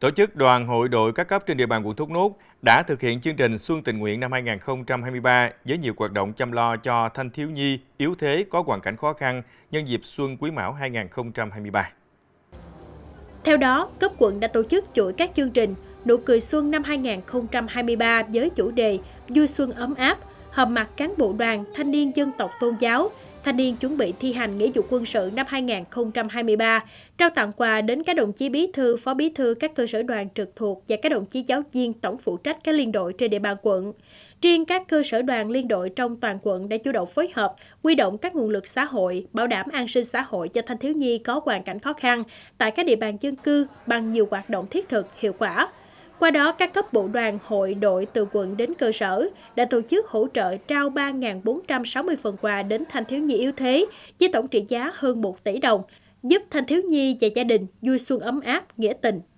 Tổ chức Đoàn hội đội các cấp trên địa bàn quận Thốt Nốt đã thực hiện chương trình Xuân tình nguyện năm 2023 với nhiều hoạt động chăm lo cho thanh thiếu nhi yếu thế có hoàn cảnh khó khăn nhân dịp Xuân Quý Mão 2023. Theo đó, cấp quận đã tổ chức chuỗi các chương trình Nụ cười xuân năm 2023 với chủ đề Vui xuân ấm áp, hợp mặt cán bộ đoàn, thanh niên dân tộc tôn giáo, thanh niên chuẩn bị thi hành nghĩa vụ quân sự năm 2023, trao tặng quà đến các đồng chí bí thư, phó bí thư các cơ sở đoàn trực thuộc và các đồng chí giáo viên tổng phụ trách các liên đội trên địa bàn quận. Riêng các cơ sở đoàn liên đội trong toàn quận đã chủ động phối hợp, quy động các nguồn lực xã hội, bảo đảm an sinh xã hội cho thanh thiếu nhi có hoàn cảnh khó khăn tại các địa bàn dân cư bằng nhiều hoạt động thiết thực, hiệu quả. Qua đó, các cấp bộ đoàn, hội, đội từ quận đến cơ sở đã tổ chức hỗ trợ trao 3.460 phần quà đến thanh thiếu nhi yếu thế, với tổng trị giá hơn 1 tỷ đồng, giúp thanh thiếu nhi và gia đình vui xuân ấm áp, nghĩa tình.